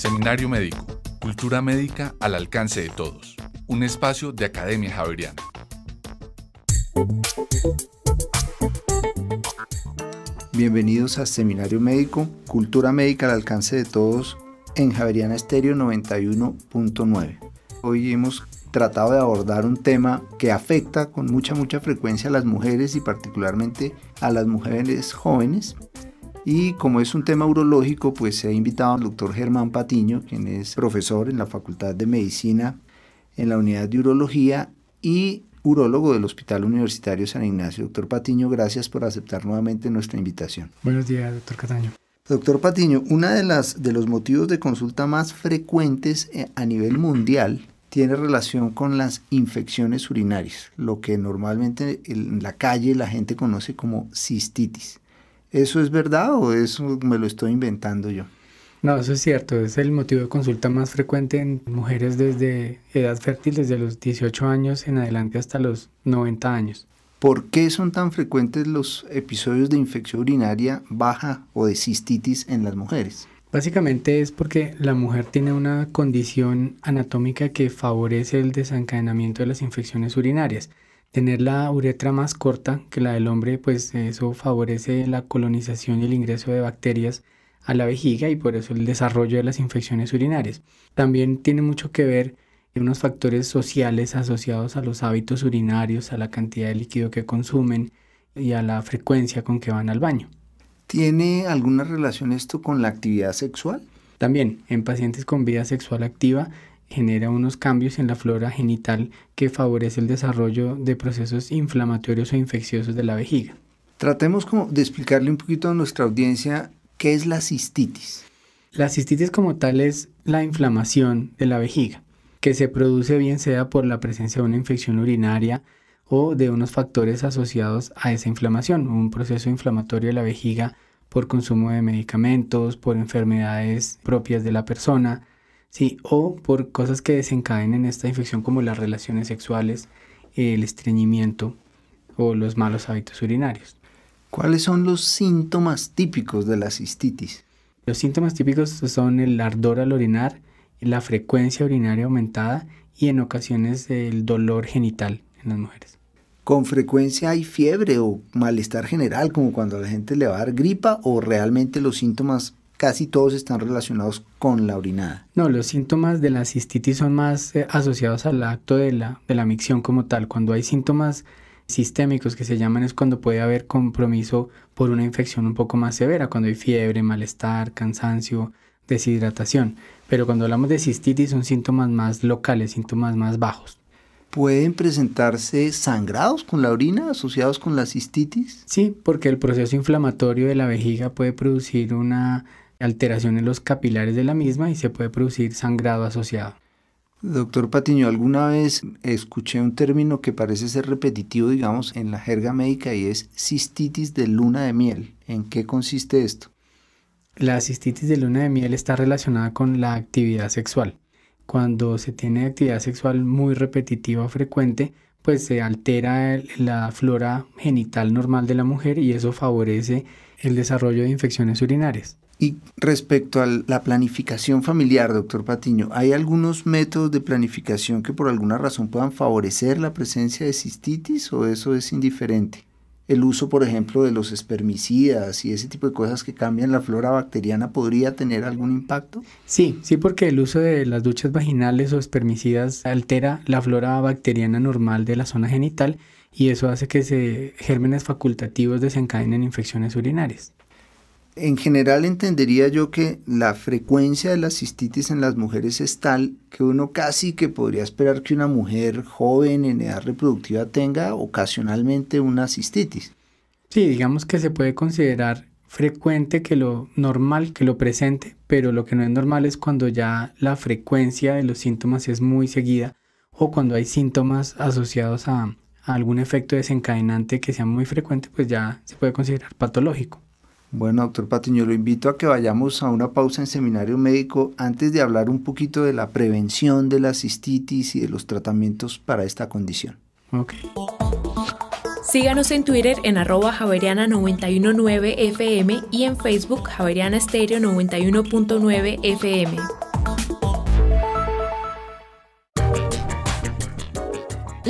Seminario Médico, Cultura Médica al alcance de todos, un espacio de Academia Javeriana. Bienvenidos a Seminario Médico, Cultura Médica al alcance de todos en Javeriana Estéreo 91.9. Hoy hemos tratado de abordar un tema que afecta con mucha, mucha frecuencia a las mujeres y particularmente a las mujeres jóvenes y como es un tema urológico, pues se ha invitado al doctor Germán Patiño, quien es profesor en la Facultad de Medicina en la Unidad de Urología y urólogo del Hospital Universitario San Ignacio. Doctor Patiño, gracias por aceptar nuevamente nuestra invitación. Buenos días, doctor Cataño. Doctor Patiño, uno de, de los motivos de consulta más frecuentes eh, a nivel mundial tiene relación con las infecciones urinarias, lo que normalmente en la calle la gente conoce como cistitis. ¿Eso es verdad o eso me lo estoy inventando yo? No, eso es cierto, es el motivo de consulta más frecuente en mujeres desde edad fértil, desde los 18 años en adelante hasta los 90 años. ¿Por qué son tan frecuentes los episodios de infección urinaria baja o de cistitis en las mujeres? Básicamente es porque la mujer tiene una condición anatómica que favorece el desencadenamiento de las infecciones urinarias. Tener la uretra más corta que la del hombre, pues eso favorece la colonización y el ingreso de bacterias a la vejiga y por eso el desarrollo de las infecciones urinarias. También tiene mucho que ver unos factores sociales asociados a los hábitos urinarios, a la cantidad de líquido que consumen y a la frecuencia con que van al baño. ¿Tiene alguna relación esto con la actividad sexual? También, en pacientes con vida sexual activa, genera unos cambios en la flora genital que favorece el desarrollo de procesos inflamatorios o infecciosos de la vejiga. Tratemos como de explicarle un poquito a nuestra audiencia qué es la cistitis. La cistitis como tal es la inflamación de la vejiga, que se produce bien sea por la presencia de una infección urinaria o de unos factores asociados a esa inflamación, un proceso inflamatorio de la vejiga por consumo de medicamentos, por enfermedades propias de la persona, Sí, o por cosas que desencadenen esta infección como las relaciones sexuales, el estreñimiento o los malos hábitos urinarios. ¿Cuáles son los síntomas típicos de la cistitis? Los síntomas típicos son el ardor al orinar, la frecuencia urinaria aumentada y en ocasiones el dolor genital en las mujeres. ¿Con frecuencia hay fiebre o malestar general como cuando la gente le va a dar gripa o realmente los síntomas casi todos están relacionados con la orinada. No, los síntomas de la cistitis son más eh, asociados al acto de la, de la micción como tal. Cuando hay síntomas sistémicos que se llaman es cuando puede haber compromiso por una infección un poco más severa, cuando hay fiebre, malestar, cansancio, deshidratación. Pero cuando hablamos de cistitis son síntomas más locales, síntomas más bajos. ¿Pueden presentarse sangrados con la orina asociados con la cistitis? Sí, porque el proceso inflamatorio de la vejiga puede producir una alteración en los capilares de la misma y se puede producir sangrado asociado. Doctor Patiño, alguna vez escuché un término que parece ser repetitivo, digamos, en la jerga médica y es cistitis de luna de miel. ¿En qué consiste esto? La cistitis de luna de miel está relacionada con la actividad sexual. Cuando se tiene actividad sexual muy repetitiva o frecuente, pues se altera la flora genital normal de la mujer y eso favorece el desarrollo de infecciones urinarias. Y respecto a la planificación familiar, doctor Patiño, ¿hay algunos métodos de planificación que por alguna razón puedan favorecer la presencia de cistitis o eso es indiferente? El uso, por ejemplo, de los espermicidas y ese tipo de cosas que cambian la flora bacteriana podría tener algún impacto? Sí, sí, porque el uso de las duchas vaginales o espermicidas altera la flora bacteriana normal de la zona genital y eso hace que se gérmenes facultativos desencadenen infecciones urinarias en general entendería yo que la frecuencia de la cistitis en las mujeres es tal que uno casi que podría esperar que una mujer joven en edad reproductiva tenga ocasionalmente una cistitis. Sí, digamos que se puede considerar frecuente que lo normal que lo presente, pero lo que no es normal es cuando ya la frecuencia de los síntomas es muy seguida o cuando hay síntomas asociados a, algún efecto desencadenante que sea muy frecuente, pues ya se puede considerar patológico. Bueno, doctor Patiño, lo invito a que vayamos a una pausa en seminario médico antes de hablar un poquito de la prevención de la cistitis y de los tratamientos para esta condición. Okay. Síganos en Twitter en arroba javeriana919fm y en Facebook Javeriana Estéreo 91.9 FM.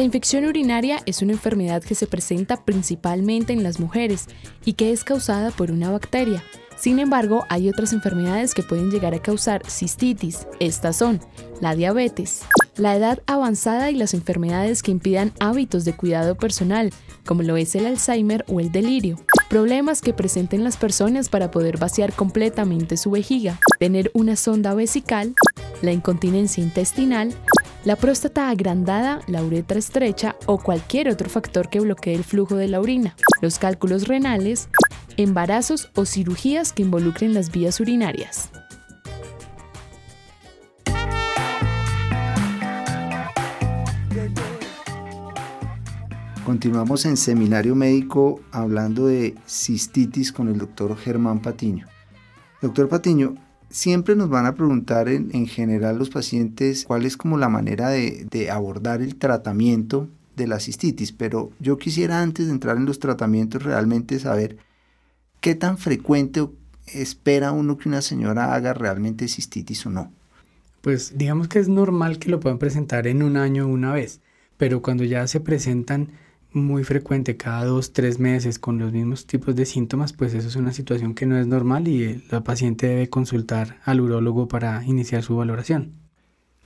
La infección urinaria es una enfermedad que se presenta principalmente en las mujeres y que es causada por una bacteria. Sin embargo, hay otras enfermedades que pueden llegar a causar cistitis. Estas son la diabetes, la edad avanzada y las enfermedades que impidan hábitos de cuidado personal, como lo es el Alzheimer o el delirio. Problemas que presenten las personas para poder vaciar completamente su vejiga, tener una sonda vesical, la incontinencia intestinal, la próstata agrandada, la uretra estrecha o cualquier otro factor que bloquee el flujo de la orina, los cálculos renales, embarazos o cirugías que involucren las vías urinarias. Continuamos en Seminario Médico hablando de cistitis con el doctor Germán Patiño. Doctor Patiño, Siempre nos van a preguntar en, general los pacientes cuál es como la manera de, abordar el tratamiento de la cistitis, pero yo quisiera antes de entrar en los tratamientos realmente saber qué tan frecuente espera uno que una señora haga realmente cistitis o no. Pues digamos que es normal que lo puedan presentar en un año una vez, pero cuando ya se presentan muy frecuente, cada dos, tres meses, con los mismos tipos de síntomas, pues eso es una situación que no es normal y eh, la paciente debe consultar al urólogo para iniciar su valoración.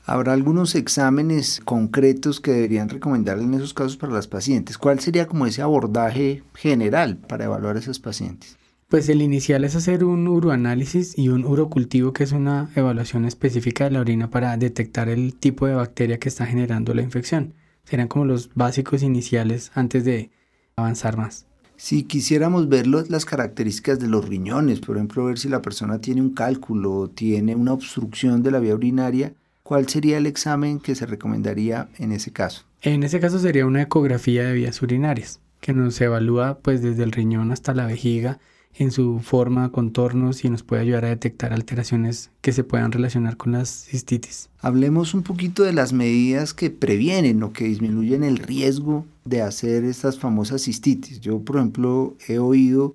¿Habrá algunos exámenes concretos que deberían recomendar en esos casos para las pacientes? ¿Cuál sería como ese abordaje general para evaluar a esos pacientes? Pues el inicial es hacer un uroanálisis y un urocultivo, que es una evaluación específica de la orina para detectar el tipo de bacteria que está generando la infección. Serían como los básicos iniciales antes de avanzar más. Si quisiéramos ver las características de los riñones, por ejemplo, ver si la persona tiene un cálculo o tiene una obstrucción de la vía urinaria, ¿cuál sería el examen que se recomendaría en ese caso? En ese caso sería una ecografía de vías urinarias, que nos evalúa pues desde el riñón hasta la vejiga en su forma, contornos y nos puede ayudar a detectar alteraciones que se puedan relacionar con las cistitis. Hablemos un poquito de las medidas que previenen o que disminuyen el riesgo de hacer estas famosas cistitis. Yo, por ejemplo, he oído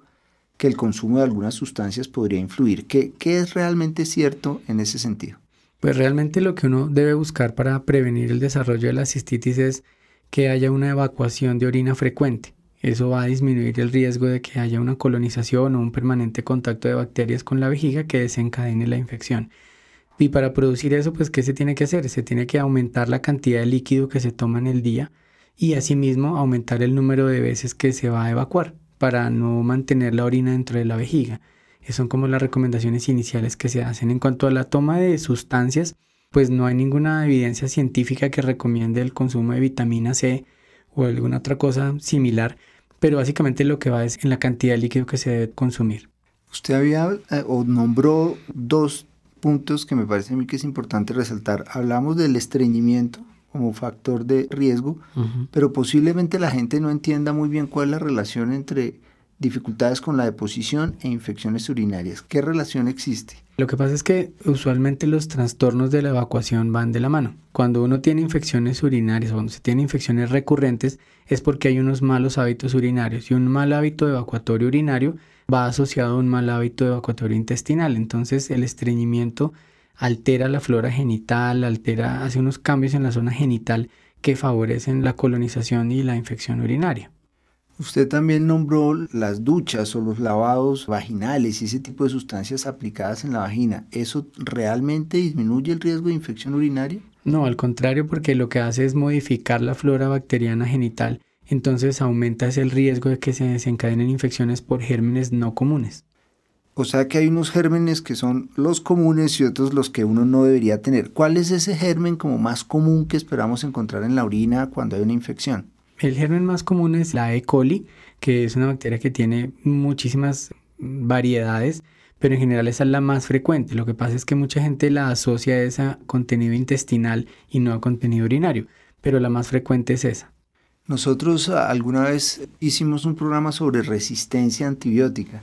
que el consumo de algunas sustancias podría influir. ¿Qué, qué es realmente cierto en ese sentido? Pues realmente lo que uno debe buscar para prevenir el desarrollo de la cistitis es que haya una evacuación de orina frecuente. Eso va a disminuir el riesgo de que haya una colonización o un permanente contacto de bacterias con la vejiga que desencadene la infección. Y para producir eso, pues, ¿qué se tiene que hacer? Se tiene que aumentar la cantidad de líquido que se toma en el día y asimismo aumentar el número de veces que se va a evacuar para no mantener la orina dentro de la vejiga. Esas son como las recomendaciones iniciales que se hacen. En cuanto a la toma de sustancias, pues no hay ninguna evidencia científica que recomiende el consumo de vitamina C o alguna otra cosa similar pero básicamente lo que va es en la cantidad de líquido que se debe consumir. Usted había eh, o nombró dos puntos que me parece a mí que es importante resaltar. Hablamos del estreñimiento como factor de riesgo, pero posiblemente la gente no entienda muy bien cuál es la relación entre dificultades con la deposición e infecciones urinarias. ¿Qué relación existe? Lo que pasa es que usualmente los trastornos de la evacuación van de la mano. Cuando uno tiene infecciones urinarias, o cuando se tiene infecciones recurrentes, es porque hay unos malos hábitos urinarios y un mal hábito evacuatorio urinario va asociado a un mal hábito evacuatorio intestinal. Entonces el estreñimiento altera la flora genital, altera, hace unos cambios en la zona genital que favorecen la colonización y la infección urinaria. Usted también nombró las duchas o los lavados vaginales y ese tipo de sustancias aplicadas en la vagina. ¿Eso realmente disminuye el riesgo de infección urinaria? No, al contrario, porque lo que hace es modificar la flora bacteriana genital, entonces aumenta el riesgo de que se desencadenen infecciones por gérmenes no comunes. O sea que hay unos gérmenes que son los comunes y otros los que uno no debería tener. ¿Cuál es ese germen como más común que esperamos encontrar en la orina cuando hay una infección? El germen más común es la E. coli, que es una bacteria que tiene muchísimas variedades, pero en general esa es la más frecuente. Lo que pasa es que mucha gente la asocia a ese contenido intestinal y no a contenido urinario, pero la más frecuente es esa. Nosotros ah, alguna vez hicimos un programa sobre resistencia antibiótica.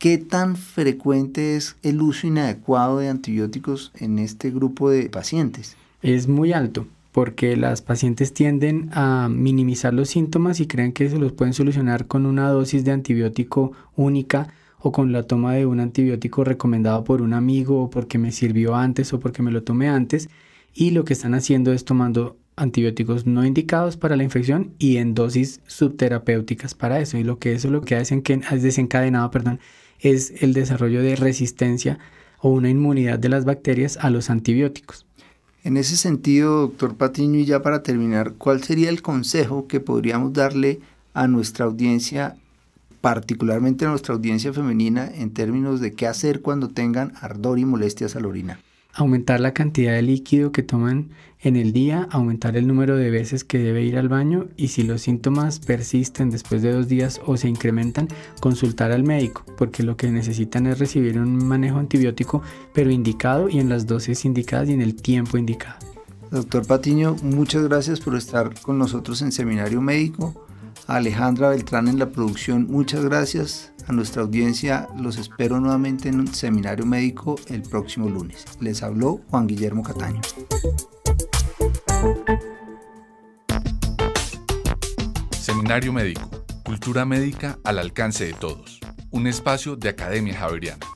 ¿Qué tan frecuente es el uso inadecuado de antibióticos en este grupo de pacientes? Es muy alto porque las pacientes tienden a minimizar los síntomas y creen que se los pueden solucionar con una dosis de antibiótico única o con la toma de un antibiótico recomendado por un amigo o porque me sirvió antes o porque me lo tomé antes y lo que están haciendo es tomando antibióticos no indicados para la infección y en dosis subterapéuticas para eso y lo que eso lo que ha desencadenado perdón, es el desarrollo de resistencia o una inmunidad de las bacterias a los antibióticos. En ese sentido, doctor Patiño, y ya para terminar, ¿cuál sería el consejo que podríamos darle a nuestra audiencia, particularmente a nuestra audiencia femenina, en términos de qué hacer cuando tengan ardor y molestias al orina? aumentar la cantidad de líquido que toman en el día, aumentar el número de veces que debe ir al baño y si los síntomas persisten después de dos días o se incrementan, consultar al médico, porque lo que necesitan es recibir un manejo antibiótico, pero indicado y en las dosis indicadas y en el tiempo indicado. Doctor Patiño, muchas gracias por estar con nosotros en Seminario Médico. Alejandra Beltrán en la producción, muchas gracias a nuestra audiencia los espero nuevamente en un seminario médico el próximo lunes. Les habló Juan Guillermo Cataño. Seminario médico, cultura médica al alcance de todos, un espacio de Academia Javeriana.